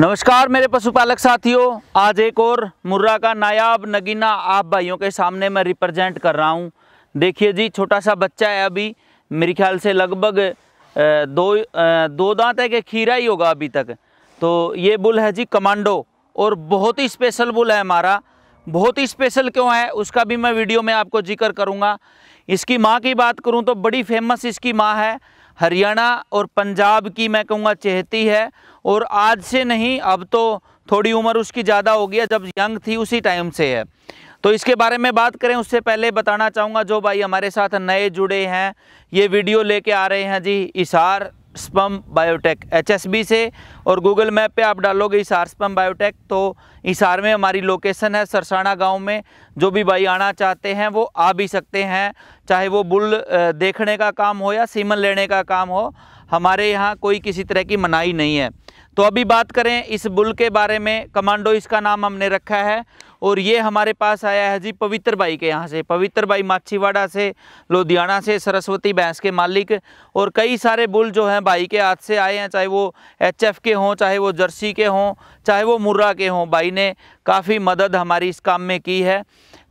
नमस्कार मेरे पशुपालक साथियों आज एक और मुर्रा का नायाब नगीना आप भाइयों के सामने मैं रिप्रेजेंट कर रहा हूँ देखिए जी छोटा सा बच्चा है अभी मेरे ख्याल से लगभग दो दो दांत है कि खीरा ही होगा अभी तक तो ये बुल है जी कमांडो और बहुत ही स्पेशल बुल है हमारा बहुत ही स्पेशल क्यों है उसका भी मैं वीडियो में आपको जिक्र करूँगा इसकी माँ की बात करूँ तो बड़ी फेमस इसकी माँ है हरियाणा और पंजाब की मैं कहूँगा चेहती है और आज से नहीं अब तो थोड़ी उम्र उसकी ज़्यादा हो गया जब यंग थी उसी टाइम से है तो इसके बारे में बात करें उससे पहले बताना चाहूँगा जो भाई हमारे साथ नए जुड़े हैं ये वीडियो लेके आ रहे हैं जी इशार स्पम बायोटेक एच से और गूगल मैप पे आप डालोगे इसार स्पम बायोटेक तो इसार में हमारी लोकेशन है सरसाना गांव में जो भी भाई आना चाहते हैं वो आ भी सकते हैं चाहे वो बुल देखने का काम हो या सीमन लेने का काम हो हमारे यहाँ कोई किसी तरह की मनाही नहीं है तो अभी बात करें इस बुल के बारे में कमांडो इसका नाम हमने रखा है और ये हमारे पास आया है जी पवित्र बाई के यहाँ से पवित्र बाई माछीवाड़ा से लुधियाना से सरस्वती भैंस के मालिक और कई सारे बुल जो हैं भाई के हाथ से आए हैं चाहे वो एचएफ के हों चाहे वो जर्सी के हों चाहे वो मुर्रा के हों भाई ने काफ़ी मदद हमारी इस काम में की है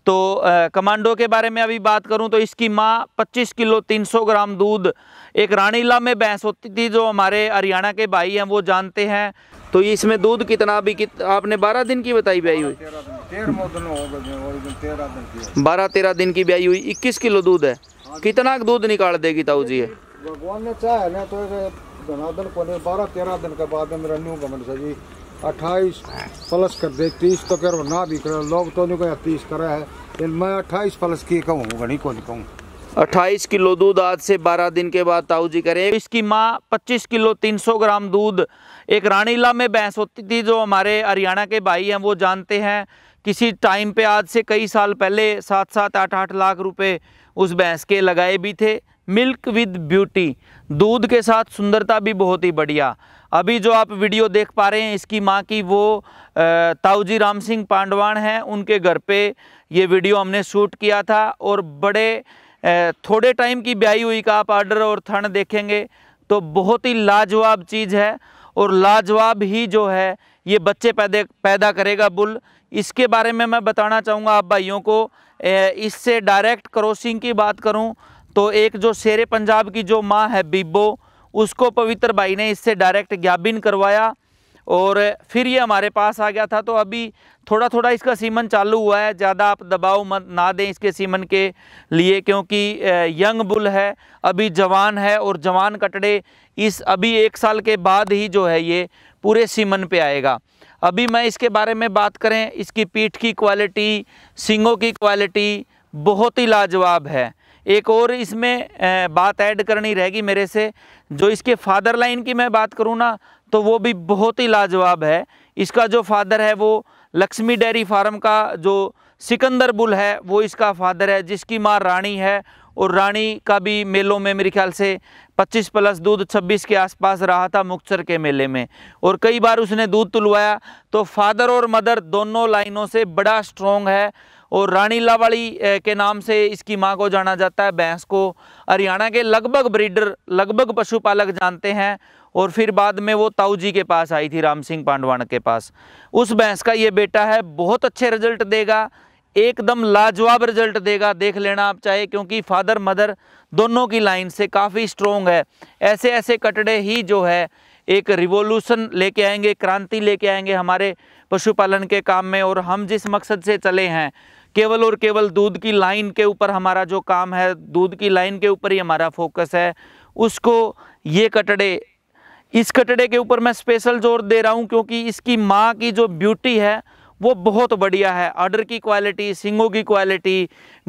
तो कमांडो के बारे में अभी बात करूं तो इसकी माँ 25 किलो 300 ग्राम दूध एक रानीला में भैंस होती थी जो हमारे हरियाणा के भाई हैं वो जानते हैं तो इसमें दूध कितना अभी कित, आपने बारह दिन की बताई ब्याई हुई बारह तेरह दिन की ब्याई हुई इक्कीस किलो दूध है कितना दूध निकाल देगी ताऊ जी है भगवान ने चाहे ना तो जनार्दन को बारह तेरह दिन के बाद मेरा न्यू गमन सजी अट्ठाईस प्लस कर दे तीस तो कह ना भी करे लोग तो नहीं कह तीस करे है मैं अट्ठाईस प्लस की कहूँ घनी को नहीं कहूँ अट्ठाईस किलो दूध आज से बारह दिन के बाद ताऊ जी करें इसकी माँ पच्चीस किलो तीन सौ ग्राम दूध एक रानीला में भैंस होती थी जो हमारे हरियाणा के भाई हैं वो जानते हैं किसी टाइम पे आज से कई साल पहले सात सात आठ आठ लाख रुपए उस भैंस के लगाए भी थे मिल्क विद ब्यूटी दूध के साथ सुंदरता भी बहुत ही बढ़िया अभी जो आप वीडियो देख पा रहे हैं इसकी माँ की वो ताऊजी राम सिंह पांडवान हैं उनके घर पे ये वीडियो हमने शूट किया था और बड़े थोड़े टाइम की ब्याई हुई का आप आर्डर और थन देखेंगे तो बहुत ही लाजवाब चीज़ है और लाजवाब ही जो है ये बच्चे पैदे पैदा करेगा बुल इसके बारे में मैं बताना चाहूँगा आप भाइयों को इससे डायरेक्ट क्रॉसिंग की बात करूँ तो एक जो शेर पंजाब की जो माँ है बिब्बो उसको पवित्र भाई ने इससे डायरेक्ट ज्ञापिन करवाया और फिर ये हमारे पास आ गया था तो अभी थोड़ा थोड़ा इसका सीमन चालू हुआ है ज़्यादा आप दबाव मत ना दें इसके सीमन के लिए क्योंकि यंग बुल है अभी जवान है और जवान कटड़े इस अभी एक साल के बाद ही जो है ये पूरे सीमन पे आएगा अभी मैं इसके बारे में बात करें इसकी पीठ की क्वालिटी सिंगों की क्वालिटी बहुत ही लाजवाब है एक और इसमें बात ऐड करनी रहेगी मेरे से जो इसके फादर लाइन की मैं बात करूँ ना तो वो भी बहुत ही लाजवाब है इसका जो फादर है वो लक्ष्मी डेयरी फार्म का जो सिकंदर बुल है वो इसका फादर है जिसकी माँ रानी है और रानी का भी मेलों में मेरे ख्याल से 25 प्लस दूध 26 के आसपास रहा था मुक्तसर के मेले में और कई बार उसने दूध तुलवाया तो फादर और मदर दोनों लाइनों से बड़ा स्ट्रोंग है और रानी लावाली के नाम से इसकी माँ को जाना जाता है भैंस को हरियाणा के लगभग ब्रीडर लगभग पशुपालक जानते हैं और फिर बाद में वो ताऊ जी के पास आई थी राम सिंह पांडवान के पास उस भैंस का ये बेटा है बहुत अच्छे रिजल्ट देगा एकदम लाजवाब रिजल्ट देगा देख लेना आप चाहे क्योंकि फादर मदर दोनों की लाइन से काफ़ी स्ट्रोंग है ऐसे ऐसे कटड़े ही जो है एक रिवोल्यूशन लेके आएंगे क्रांति लेके आएंगे हमारे पशुपालन के काम में और हम जिस मकसद से चले हैं केवल और केवल दूध की लाइन के ऊपर हमारा जो काम है दूध की लाइन के ऊपर ही हमारा फोकस है उसको ये कटड़े इस कटड़े के ऊपर मैं स्पेशल जोर दे रहा हूँ क्योंकि इसकी माँ की जो ब्यूटी है वो बहुत बढ़िया है आर्डर की क्वालिटी सिंगों की क्वालिटी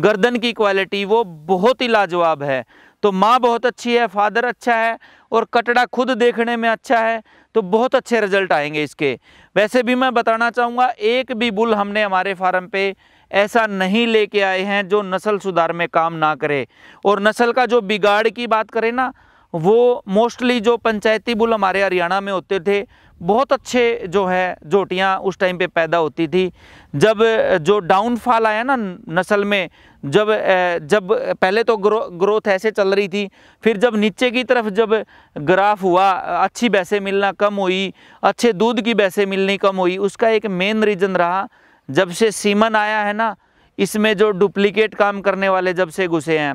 गर्दन की क्वालिटी वो बहुत ही लाजवाब है तो माँ बहुत अच्छी है फादर अच्छा है और कटड़ा खुद देखने में अच्छा है तो बहुत अच्छे रिजल्ट आएंगे इसके वैसे भी मैं बताना चाहूँगा एक भी बुल हमने हमारे फार्म पे ऐसा नहीं लेके आए हैं जो नस्ल सुधार में काम ना करे और नस्ल का जो बिगाड़ की बात करें ना वो मोस्टली जो पंचायती बुल हमारे हरियाणा में होते थे बहुत अच्छे जो है झोटियाँ उस टाइम पे पैदा होती थी जब जो डाउनफॉल आया ना नस्ल में जब जब पहले तो ग्रो ग्रोथ ऐसे चल रही थी फिर जब नीचे की तरफ जब ग्राफ हुआ अच्छी बैसे मिलना कम हुई अच्छे दूध की बैसे मिलनी कम हुई उसका एक मेन रीज़न रहा जब से सीमन आया है ना इसमें जो डुप्लीकेट काम करने वाले जब से घुसे हैं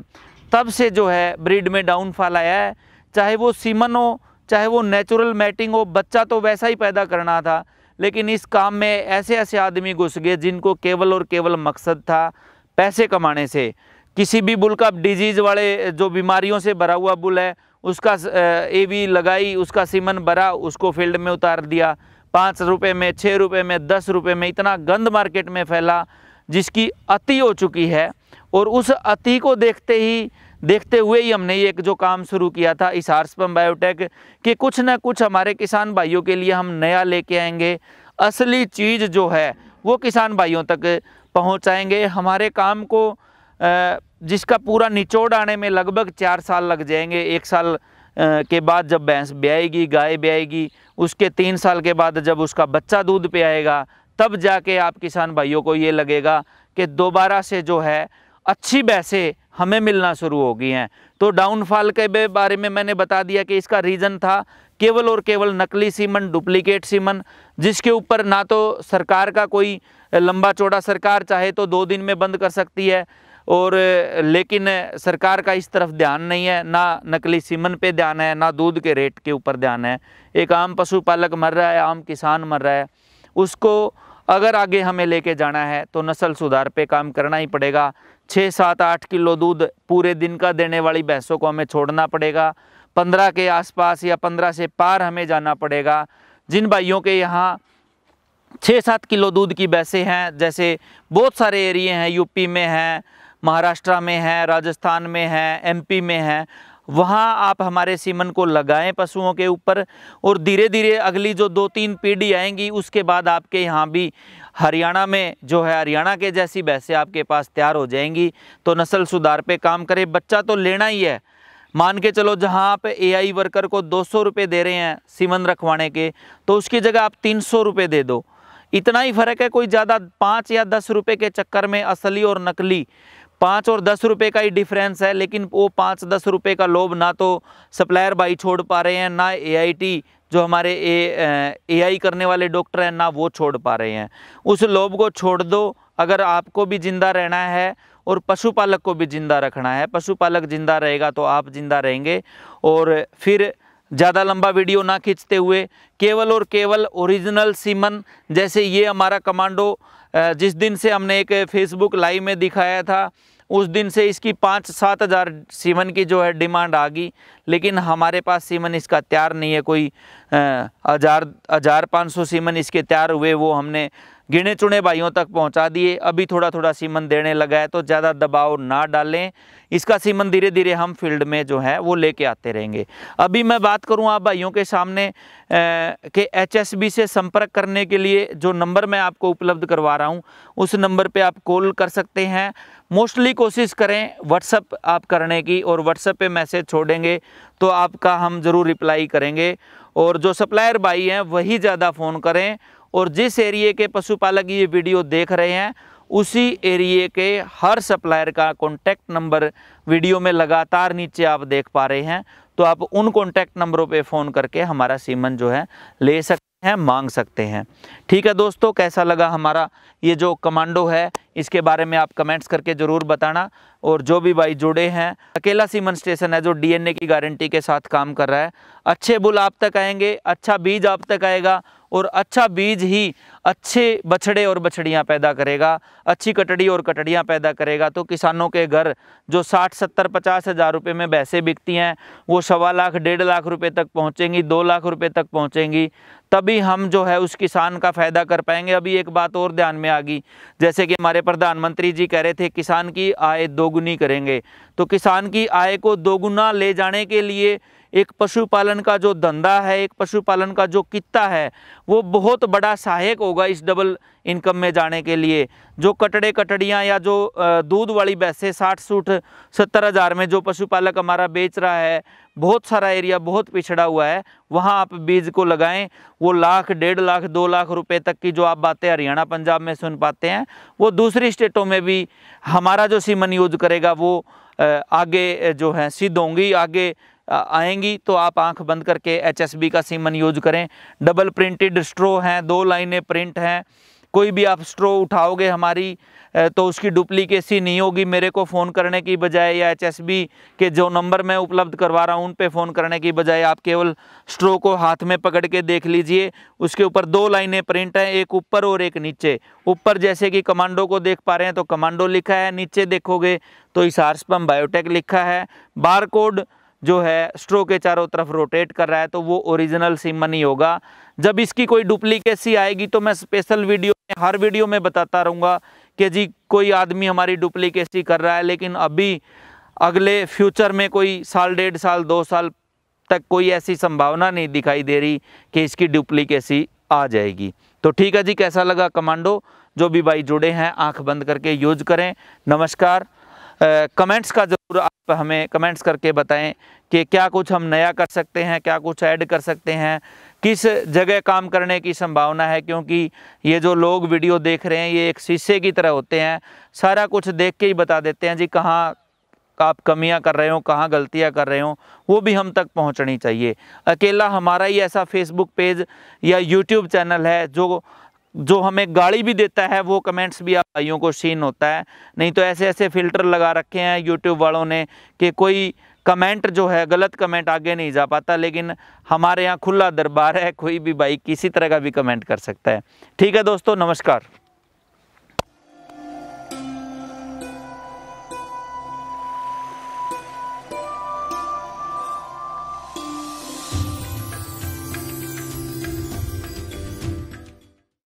तब से जो है ब्रीड में डाउनफॉल आया है चाहे वो सीमन हो चाहे वो नेचुरल मैटिंग हो बच्चा तो वैसा ही पैदा करना था लेकिन इस काम में ऐसे ऐसे आदमी घुस गए जिनको केवल और केवल मकसद था पैसे कमाने से किसी भी बुल का डिजीज़ वाले जो बीमारियों से भरा हुआ बुल है उसका ए वी लगाई उसका सीमन भरा उसको फील्ड में उतार दिया पाँच रुपये में छः रुपये में दस रुपये में इतना गंद मार्केट में फैला जिसकी अति हो चुकी है और उस अति को देखते ही देखते हुए ही हमने ये एक जो काम शुरू किया था इस हार्सपम बायोटेक कि कुछ ना कुछ हमारे किसान भाइयों के लिए हम नया लेके आएंगे असली चीज़ जो है वो किसान भाइयों तक पहुंचाएंगे हमारे काम को जिसका पूरा निचोड़ आने में लगभग चार साल लग जाएंगे एक साल के बाद जब भैंस ब्याएगी गाय ब्याएगी उसके तीन साल के बाद जब उसका बच्चा दूध पे आएगा तब जाके आप किसान भाइयों को ये लगेगा कि दोबारा से जो है अच्छी बैसे हमें मिलना शुरू हो गई हैं तो डाउनफॉल के बारे में मैंने बता दिया कि इसका रीज़न था केवल और केवल नकली सीमन डुप्लीकेट सीमन जिसके ऊपर ना तो सरकार का कोई लंबा चौड़ा सरकार चाहे तो दो दिन में बंद कर सकती है और लेकिन सरकार का इस तरफ ध्यान नहीं है ना नकली सीमन पे ध्यान है ना दूध के रेट के ऊपर ध्यान है एक आम पशुपालक मर रहा है आम किसान मर रहा है उसको अगर आगे हमें लेके जाना है तो नस्ल सुधार पे काम करना ही पड़ेगा छः सात आठ किलो दूध पूरे दिन का देने वाली भैंसों को हमें छोड़ना पड़ेगा पंद्रह के आसपास या पंद्रह से पार हमें जाना पड़ेगा जिन भाइयों के यहाँ छः सात किलो दूध की भैंसें हैं जैसे बहुत सारे एरिए हैं यूपी में हैं महाराष्ट्र में है राजस्थान में है एमपी में है वहाँ आप हमारे सीमन को लगाएं पशुओं के ऊपर और धीरे धीरे अगली जो दो तीन पीढ़ी आएंगी उसके बाद आपके यहाँ भी हरियाणा में जो है हरियाणा के जैसी भैंसें आपके पास तैयार हो जाएंगी तो नस्ल सुधार पे काम करें बच्चा तो लेना ही है मान के चलो जहाँ आप एआई वर्कर को दो सौ दे रहे हैं सीमन रखवाने के तो उसकी जगह आप तीन सौ दे दो इतना ही फर्क है कोई ज़्यादा पाँच या दस रुपये के चक्कर में असली और नकली पाँच और दस रुपये का ही डिफरेंस है लेकिन वो पाँच दस रुपये का लोभ ना तो सप्लायर भाई छोड़ पा रहे हैं ना एआईटी जो हमारे ए आई करने वाले डॉक्टर हैं ना वो छोड़ पा रहे हैं उस लोभ को छोड़ दो अगर आपको भी ज़िंदा रहना है और पशुपालक को भी ज़िंदा रखना है पशुपालक ज़िंदा रहेगा तो आप ज़िंदा रहेंगे और फिर ज़्यादा लंबा वीडियो ना खींचते हुए केवल और केवल ओरिजिनल सीमन जैसे ये हमारा कमांडो जिस दिन से हमने एक फेसबुक लाइव में दिखाया था उस दिन से इसकी पाँच सात हज़ार सीमन की जो है डिमांड आ गई लेकिन हमारे पास सीमन इसका तैयार नहीं है कोई हज़ार हज़ार पाँच सौ सीमन इसके तैयार हुए वो हमने गिने चुने भाइयों तक पहुंचा दिए अभी थोड़ा थोड़ा सीमन देने लगा है तो ज़्यादा दबाव ना डालें इसका सीमन धीरे धीरे हम फील्ड में जो है वो लेके आते रहेंगे अभी मैं बात करूं आप भाइयों के सामने ए, के एचएसबी से संपर्क करने के लिए जो नंबर मैं आपको उपलब्ध करवा रहा हूं उस नंबर पे आप कॉल कर सकते हैं मोस्टली कोशिश करें व्हाट्सअप आप करने की और व्हाट्सअप पर मैसेज छोड़ेंगे तो आपका हम ज़रूर रिप्लाई करेंगे और जो सप्लायर भाई हैं वही ज़्यादा फ़ोन करें और जिस एरिए के पशुपालक ये वीडियो देख रहे हैं उसी एरिए के हर सप्लायर का कॉन्टैक्ट नंबर वीडियो में लगातार नीचे आप देख पा रहे हैं तो आप उन कॉन्टैक्ट नंबरों पे फ़ोन करके हमारा सीमन जो है ले सकते हैं मांग सकते हैं ठीक है दोस्तों कैसा लगा हमारा ये जो कमांडो है इसके बारे में आप कमेंट्स करके ज़रूर बताना और जो भी भाई जुड़े हैं अकेला सीमन स्टेशन है जो डीएनए की गारंटी के साथ काम कर रहा है अच्छे बुल आप तक आएंगे अच्छा बीज आप तक आएगा और अच्छा बीज ही अच्छे बछड़े और बछड़ियाँ पैदा करेगा अच्छी कटड़ी और कटड़ियाँ पैदा करेगा तो किसानों के घर जो साठ सत्तर पचास हज़ार रुपये में भैंसे बिकती हैं वो सवा लाख डेढ़ लाख रुपए तक पहुँचेंगी दो लाख रुपए तक पहुँचेंगी तभी हम जो है उस किसान का फ़ायदा कर पाएंगे अभी एक बात और ध्यान में आ गई जैसे कि हमारे प्रधानमंत्री जी कह रहे थे किसान की आय दोगुनी करेंगे तो किसान की आय को दोगुना ले जाने के लिए एक पशुपालन का जो धंधा है एक पशुपालन का जो किता है वो बहुत बड़ा सहायक होगा इस डबल इनकम में जाने के लिए जो कटड़े कटड़ियाँ या जो दूध वाली बैसे साठ सूठ सत्तर हज़ार में जो पशुपालक हमारा बेच रहा है बहुत सारा एरिया बहुत पिछड़ा हुआ है वहाँ आप बीज को लगाएं वो लाख डेढ़ लाख दो लाख रुपए तक की जो आप बातें हरियाणा पंजाब में सुन पाते हैं वो दूसरी स्टेटों में भी हमारा जो सीमन यूज करेगा वो आगे जो है सिद्ध होंगी आगे आएंगी तो आप आंख बंद करके एचएसबी का सीमन यूज करें डबल प्रिंटेड स्ट्रो हैं दो लाइनें प्रिंट हैं कोई भी आप स्ट्रो उठाओगे हमारी तो उसकी डुप्लीकेसी नहीं होगी मेरे को फ़ोन करने की बजाय या एच के जो नंबर मैं उपलब्ध करवा रहा हूँ उन पे फ़ोन करने की बजाय आप केवल स्ट्रो को हाथ में पकड़ के देख लीजिए उसके ऊपर दो लाइनें प्रिंट हैं एक ऊपर और एक नीचे ऊपर जैसे कि कमांडो को देख पा रहे हैं तो कमांडो लिखा है नीचे देखोगे तो इस आर्सपम बायोटेक लिखा है बार कोड जो है स्ट्रो के चारों तरफ रोटेट कर रहा है तो वो ओरिजिनल सिम मनी होगा जब इसकी कोई डुप्लीकेसी आएगी तो मैं स्पेशल वीडियो हर वीडियो में बताता रहूँगा कि जी कोई आदमी हमारी डुप्लीकेसी कर रहा है लेकिन अभी अगले फ्यूचर में कोई साल डेढ़ साल दो साल तक कोई ऐसी संभावना नहीं दिखाई दे रही कि इसकी डुप्लीकेसी आ जाएगी तो ठीक है जी कैसा लगा कमांडो जो भी भाई जुड़े हैं आंख बंद करके यूज करें नमस्कार कमेंट्स का ज़रूर आप हमें कमेंट्स करके बताएं कि क्या कुछ हम नया कर सकते हैं क्या कुछ ऐड कर सकते हैं किस जगह काम करने की संभावना है क्योंकि ये जो लोग वीडियो देख रहे हैं ये एक शीशे की तरह होते हैं सारा कुछ देख के ही बता देते हैं जी कहाँ आप कमियां कर रहे हो कहाँ गलतियां कर रहे हो वो भी हम तक पहुंचनी चाहिए अकेला हमारा ही ऐसा फेसबुक पेज या यूट्यूब चैनल है जो जो हमें गाड़ी भी देता है वो कमेंट्स भी आप भाइयों को सीन होता है नहीं तो ऐसे ऐसे फ़िल्टर लगा रखे हैं यूट्यूब वालों ने कि कोई कमेंट जो है गलत कमेंट आगे नहीं जा पाता लेकिन हमारे यहाँ खुला दरबार है कोई भी भाई किसी तरह का भी कमेंट कर सकता है ठीक है दोस्तों नमस्कार